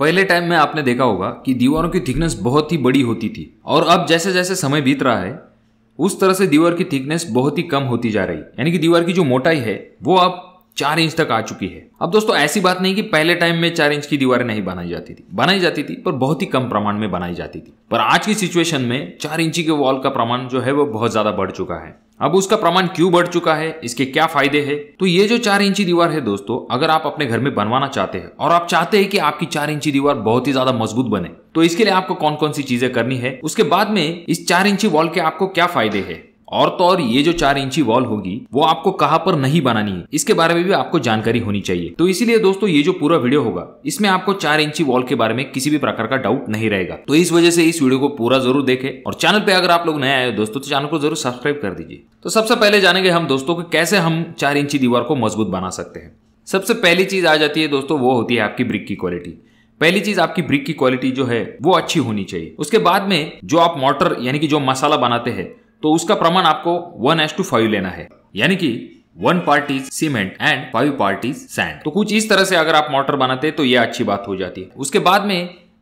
पहले टाइम में आपने देखा होगा कि दीवारों की थिकनेस बहुत ही बड़ी होती थी और अब जैसे जैसे समय बीत रहा है उस तरह से दीवार की थिकनेस बहुत ही कम होती जा रही यानी कि दीवार की जो मोटाई है वो अब चार इंच तक आ चुकी है अब दोस्तों ऐसी बात नहीं कि पहले टाइम में चार इंच की दीवारें नहीं बनाई जाती थी बनाई जाती थी पर बहुत ही कम प्रमाण में बनाई जाती थी पर आज की सिचुएशन में चार इंची के वॉल का प्रमाण जो है वो बहुत ज्यादा बढ़ चुका है अब उसका प्रमाण क्यों बढ़ चुका है इसके क्या फायदे हैं तो ये जो चार इंची दीवार है दोस्तों अगर आप अपने घर में बनवाना चाहते हैं और आप चाहते हैं कि आपकी चार इंची दीवार बहुत ही ज्यादा मजबूत बने तो इसके लिए आपको कौन कौन सी चीजें करनी है उसके बाद में इस चार इंची वॉल के आपको क्या फायदे है और तो और ये जो चार इंची वॉल होगी वो आपको कहाँ पर नहीं बनानी है इसके बारे में भी आपको जानकारी होनी चाहिए तो इसीलिए दोस्तों ये जो पूरा वीडियो होगा इसमें आपको चार इंची वॉल के बारे में किसी भी प्रकार का डाउट नहीं रहेगा तो इस वजह से इस वीडियो को पूरा जरूर देखे और चैनल पे अगर आप लोग नए आए दोस्तों तो चैनल को जरूर सब्सक्राइब कर दीजिए तो सबसे पहले जानेंगे हम दोस्तों की कैसे हम चार इंची दीवार को मजबूत बना सकते हैं सबसे पहली चीज आ जाती है दोस्तों वो होती है आपकी ब्रिक की क्वालिटी पहली चीज आपकी ब्रिक की क्वालिटी जो है वो अच्छी होनी चाहिए उसके बाद में जो आप मोटर यानी कि जो मसाला बनाते हैं तो उसका प्रमाण आपको वन एस टू फाइव लेना है यानी कि one part is cement and five part is sand तो कुछ इस तरह से अगर आप मोटर बनाते तो ये अच्छी बात हो जाती है उसके बाद में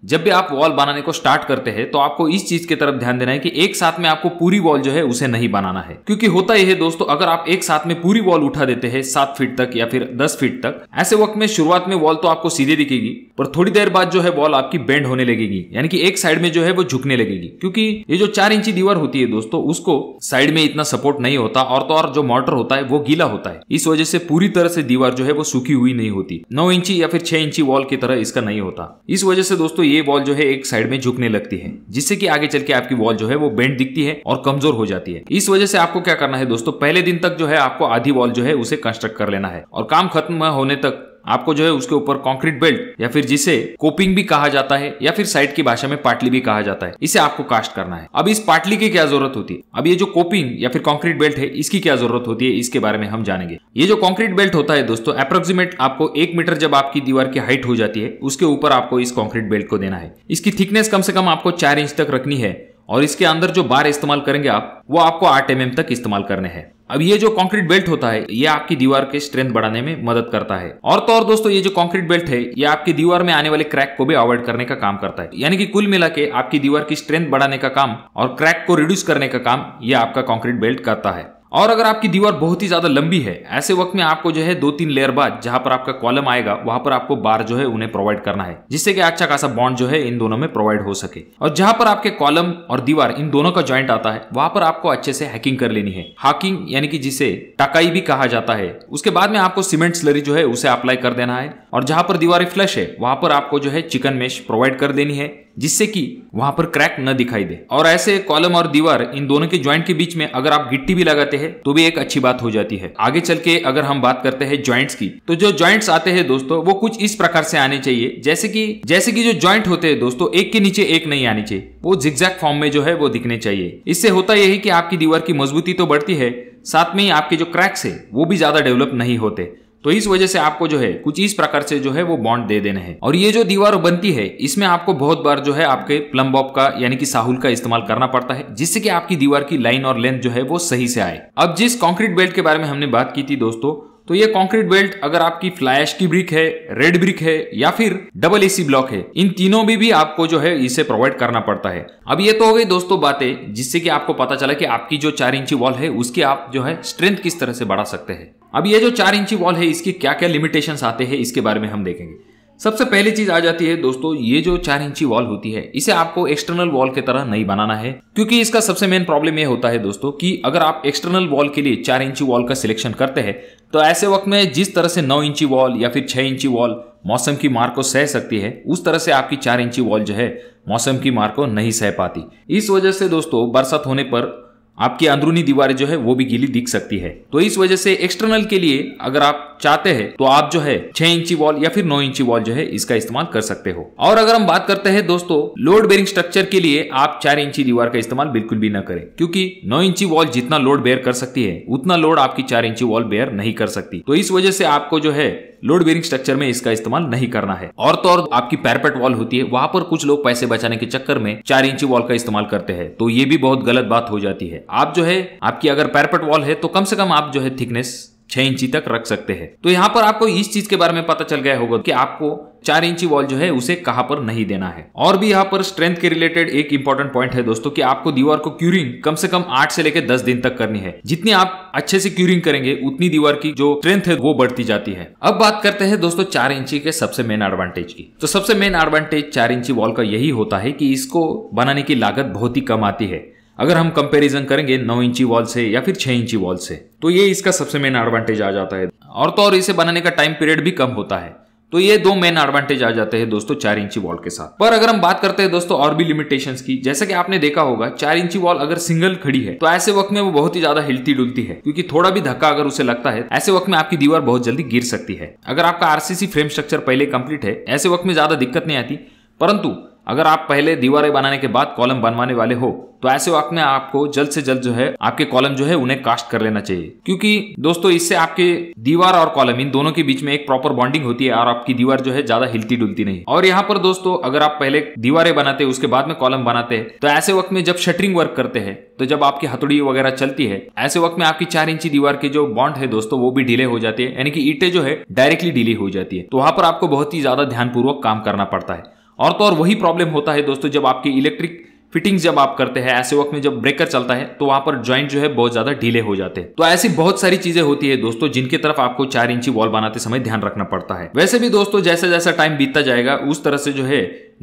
जब भी आप वॉल बनाने को स्टार्ट करते हैं तो आपको इस चीज की तरफ ध्यान देना है कि एक साथ में आपको पूरी वॉल जो है उसे नहीं बनाना है क्योंकि होता ही है दोस्तों अगर आप एक साथ में पूरी वॉल उठा देते हैं सात फीट तक या फिर दस फीट तक ऐसे वक्त में शुरुआत में वॉल तो आपको सीधे दिखेगी पर थोड़ी देर बाद जो है वॉल आपकी बेंड होने लगेगी यानी कि एक साइड में जो है वो झुकने लगेगी क्योंकि ये जो चार इंची दीवार होती है दोस्तों उसको साइड में इतना सपोर्ट नहीं होता और तो और जो मोटर होता है वो गीला होता है इस वजह से पूरी तरह से दीवार जो है वो सूखी हुई नहीं होती नौ इंची या फिर छह इंची वॉल की तरह इसका नहीं होता इस वजह से दोस्तों ये ये वॉल जो है एक साइड में झुकने लगती है जिससे कि आगे चल के आपकी वॉल जो है वो बेंड दिखती है और कमजोर हो जाती है इस वजह से आपको क्या करना है दोस्तों पहले दिन तक जो है आपको आधी वॉल जो है उसे कंस्ट्रक्ट कर लेना है और काम खत्म होने तक आपको जो है उसके ऊपर कॉन्क्रीट बेल्ट या फिर जिसे कोपिंग भी कहा जाता है या फिर साइड की भाषा में पाटली भी कहा जाता है इसे आपको कास्ट करना है अब इस पाटली की क्या जरूरत होती है अब ये जो कोपिंग या फिर कॉन्क्रीट बेल्ट है इसकी क्या जरूरत होती है इसके बारे में हम जानेंगे ये जो कॉन्क्रीट बेल्ट होता है दोस्तों अप्रोक्सीमेट आपको एक मीटर जब आपकी दीवार की हाइट हो जाती है उसके ऊपर आपको इस कॉन्क्रीट बेल्ट को देना है इसकी थिकनेस कम से कम आपको चार इंच तक रखनी है और इसके अंदर जो बार इस्तेमाल करेंगे आप वो आपको आठ एम तक इस्तेमाल करने हैं अब ये जो कंक्रीट बेल्ट होता है ये आपकी दीवार के स्ट्रेंथ बढ़ाने में मदद करता है और तो और दोस्तों ये जो कंक्रीट बेल्ट है ये आपकी दीवार में आने वाले क्रैक को भी अवॉइड करने का काम करता है यानी कि कुल मिला के आपकी दीवार की स्ट्रेंथ बढ़ाने का काम और क्रैक को रिड्यूस करने का काम ये आपका कॉन्क्रीट बेल्ट करता है और अगर आपकी दीवार बहुत ही ज़्यादा लंबी है ऐसे वक्त में आपको जो है दो तीन लेयर बाद जहां पर आपका कॉलम आएगा वहां पर आपको बार जो है उन्हें प्रोवाइड करना है जिससे कि अच्छा खासा बॉन्ड जो है इन दोनों में प्रोवाइड हो सके और जहां पर आपके कॉलम और दीवार इन दोनों का ज्वाइंट आता है वहां पर आपको अच्छे से हैकिंग कर लेनी है हाकिंग यानी कि जिसे टकाई भी कहा जाता है उसके बाद में आपको सीमेंट स्लरी जो है उसे अप्लाई कर देना है और जहां पर दीवार फ्लश है वहां पर आपको जो है चिकन मेश प्रोवाइड कर देनी है जिससे कि वहां पर क्रैक न दिखाई दे और ऐसे कॉलम और दीवार इन दोनों के ज्वाइंट के बीच में अगर आप गिट्टी भी लगाते हैं तो भी एक अच्छी बात हो जाती है आगे चल के अगर हम बात करते हैं ज्वाइंट्स की तो जो ज्वाइंट्स आते हैं दोस्तों वो कुछ इस प्रकार से आने चाहिए जैसे कि जैसे कि जो ज्वाइंट होते हैं दोस्तों एक के नीचे एक नहीं आने चाहिए वो जिक्जैक फॉर्म में जो है वो दिखने चाहिए इससे होता यही कि आपकी दीवार की मजबूती तो बढ़ती है साथ में ही आपके जो क्रैक्स है वो भी ज्यादा डेवलप नहीं होते तो इस वजह से आपको जो है कुछ इस प्रकार से जो है वो बॉन्ड दे देने हैं और ये जो दीवार बनती है इसमें आपको बहुत बार जो है आपके प्लम बॉप का यानी कि साहुल का इस्तेमाल करना पड़ता है जिससे कि आपकी दीवार की लाइन और लेंथ जो है वो सही से आए अब जिस कॉन्क्रीट बेल्ट के बारे में हमने बात की थी दोस्तों तो ये कंक्रीट बेल्ट अगर आपकी फ्लैश की ब्रिक है रेड ब्रिक है या फिर डबल एसी ब्लॉक है इन तीनों भी भी आपको जो है इसे प्रोवाइड करना पड़ता है अब ये तो हो गई दोस्तों बातें जिससे कि आपको पता चला कि आपकी जो चार इंची वॉल है उसकी आप जो है स्ट्रेंथ किस तरह से बढ़ा सकते हैं अब ये जो चार इंची वॉल है इसकी क्या क्या लिमिटेशंस आते हैं इसके बारे में हम देखेंगे सबसे पहली चीज आ जाती है दोस्तों ये जो चार इंची वॉल होती है इसे आपको एक्सटर्नल वॉल के तरह नहीं बनाना है क्योंकि इसका सबसे मेन प्रॉब्लम ये होता है दोस्तों कि अगर आप एक्सटर्नल वॉल के लिए चार इंची वॉल का सिलेक्शन करते हैं तो ऐसे वक्त में जिस तरह से नौ इंची वॉल या फिर छह इंची वॉल मौसम की मार को सह सकती है उस तरह से आपकी चार इंची वॉल जो है मौसम की मार को नहीं सह पाती इस वजह से दोस्तों बरसात होने पर आपकी अंदरूनी दीवारें जो है वो भी गीली दिख सकती है तो इस वजह से एक्सटर्नल के लिए अगर आप चाहते हैं तो आप जो है छह इंची वॉल या फिर नौ इंची वॉल जो है इसका इस्तेमाल कर सकते हो और अगर हम बात करते हैं दोस्तों लोड बेरिंग स्ट्रक्चर के लिए आप चार इंची दीवार का इस्तेमाल बिल्कुल भी न करें क्योंकि नौ इंची वॉल जितना लोड बेयर कर सकती है उतना लोड आपकी चार इंची वॉल बेयर नहीं कर सकती तो इस वजह से आपको जो है लोड बेरिंग स्ट्रक्चर में इसका इस्तेमाल नहीं करना है और तो और आपकी पैरपेट वॉल होती है वहां पर कुछ लोग पैसे बचाने के चक्कर में चार इंची वॉल का इस्तेमाल करते हैं तो ये भी बहुत गलत बात हो जाती है आप जो है आपकी अगर पैरपेट वॉल है तो कम से कम आप जो है थिकनेस छह इंची तक रख सकते हैं तो यहाँ पर आपको इस चीज के बारे में पता चल गया होगा कि आपको चार इंची वॉल जो है उसे कहां पर नहीं देना है और भी यहाँ पर स्ट्रेंथ के रिलेटेड एक इंपॉर्टेंट पॉइंट है दोस्तों कि आपको दीवार को क्यूरिंग कम से कम आठ से लेकर दस दिन तक करनी है जितनी आप अच्छे से क्यूरिंग करेंगे उतनी दीवार की जो स्ट्रेंथ है वो बढ़ती जाती है अब बात करते हैं दोस्तों चार इंची के सबसे मेन एडवांटेज की तो सबसे मेन एडवांटेज चार इंची वॉल का यही होता है कि इसको बनाने की लागत बहुत ही कम आती है अगर हम कंपैरिजन करेंगे नौ इंची वॉल से या फिर छह इंची वॉल से तो ये इसका सबसे मेन एडवांटेज आ जाता है और तो और इसे बनाने का टाइम पीरियड भी कम होता है तो ये दो मेन एडवांटेज आ जाते हैं दोस्तों चार इंची वॉल के साथ पर अगर हम बात करते हैं दोस्तों और भी लिमिटेशंस की जैसे कि आपने देखा होगा चार इंची वॉल अगर सिंगल खड़ी है तो ऐसे वक्त में वो बहुत ही ज्यादा हिलती डुलती है क्योंकि थोड़ा भी धक्का अगर उसे लगता है ऐसे वक्त में आपकी दीवार बहुत जल्दी गिर सकती है अगर आपका आरसीसी फ्रेम स्ट्रक्चर पहले कंप्लीट है ऐसे वक्त में ज्यादा दिक्कत नहीं आती परंतु अगर आप पहले दीवारें बनाने के बाद कॉलम बनवाने वाले हो तो ऐसे वक्त में आपको जल्द से जल्द जो है आपके कॉलम जो है उन्हें कास्ट कर लेना चाहिए क्योंकि दोस्तों इससे आपके दीवार और कॉलम इन दोनों के बीच में एक प्रॉपर बॉन्डिंग होती है और आपकी दीवार जो है ज्यादा हिलती डुलती नहीं और यहाँ पर दोस्तों अगर आप पहले दीवारें बनाते हैं उसके बाद में कॉलम बनाते हैं तो ऐसे वक्त में जब शटरिंग वर्क करते हैं तो जब आपकी हथौड़ी वगैरह चलती है ऐसे वक्त में आपकी चार इंची दीवार के जो बॉन्ड है दोस्तों वो भी ढीले हो जाते हैं यानी कि ईटे जो है डायरेक्टली ढीली हो जाती है तो वहां पर आपको बहुत ही ज्यादा ध्यानपूर्वक काम करना पड़ता है और तो और वही प्रॉब्लम होता है दोस्तों जब आपकी इलेक्ट्रिक फिटिंग जब आप करते हैं ऐसे वक्त में जब ब्रेकर चलता है तो वहां पर ज्वाइंट जो है बहुत ज्यादा ढीले हो जाते हैं तो ऐसी बहुत सारी चीजें होती है दोस्तों जिनके तरफ आपको चार इंची वॉल बनाते समय ध्यान रखना पड़ता है वैसे भी दोस्तों जैसा जैसा टाइम बीतता जाएगा उस तरह से जो है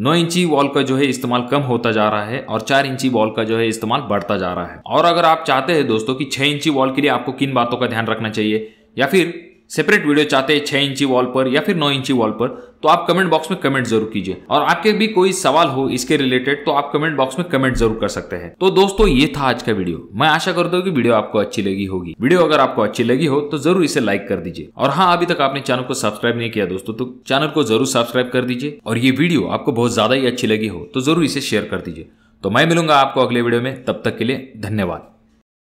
नौ इंची वॉल का जो है इस्तेमाल कम होता जा रहा है और चार इंची वॉल का जो है इस्तेमाल बढ़ता जा रहा है और अगर आप चाहते हैं दोस्तों की छह इंची वॉल के लिए आपको किन बातों का ध्यान रखना चाहिए या फिर सेपरेट वीडियो चाहते हैं छह इंची वॉल पर या फिर नौ इंची वॉल पर तो आप कमेंट बॉक्स में कमेंट जरूर कीजिए और आपके भी कोई सवाल हो इसके रिलेटेड तो आप कमेंट बॉक्स में कमेंट जरूर कर सकते हैं तो दोस्तों ये था आज का वीडियो मैं आशा करता हूँ कि वीडियो आपको अच्छी लगी होगी वीडियो अगर आपको अच्छी लगी हो तो जरूर इसे लाइक कर दीजिए और हाँ अभी तक आपने चैनल को सब्सक्राइब नहीं किया दोस्तों तो चैनल को जरूर सब्सक्राइब कर दीजिए और ये वीडियो आपको बहुत ज्यादा ही अच्छी लगी हो तो जरूर इसे शेयर कर दीजिए तो मैं मिलूंगा आपको अगले वीडियो में तब तक के लिए धन्यवाद